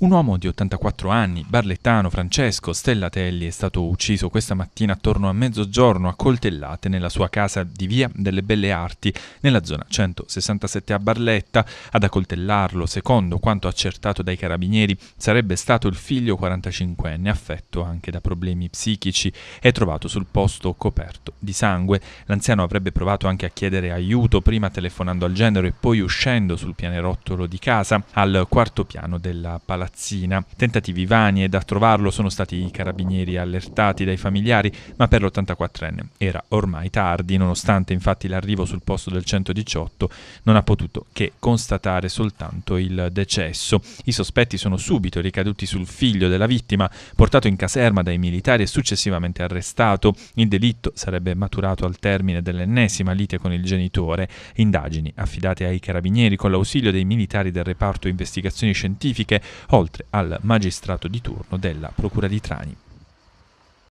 Un uomo di 84 anni, barlettano Francesco Stellatelli, è stato ucciso questa mattina attorno a mezzogiorno a coltellate nella sua casa di Via delle Belle Arti, nella zona 167 a Barletta. Ad accoltellarlo, secondo quanto accertato dai carabinieri, sarebbe stato il figlio 45enne affetto anche da problemi psichici e trovato sul posto coperto di sangue. L'anziano avrebbe provato anche a chiedere aiuto, prima telefonando al genero e poi uscendo sul pianerottolo di casa al quarto piano della palazzina ragazzina. Tentativi vani ed a trovarlo sono stati i carabinieri allertati dai familiari, ma per l'84enne era ormai tardi, nonostante infatti l'arrivo sul posto del 118 non ha potuto che constatare soltanto il decesso. I sospetti sono subito ricaduti sul figlio della vittima, portato in caserma dai militari e successivamente arrestato. Il delitto sarebbe maturato al termine dell'ennesima lite con il genitore, indagini affidate ai carabinieri con l'ausilio dei militari del reparto investigazioni scientifiche oltre al magistrato di turno della Procura di Trani.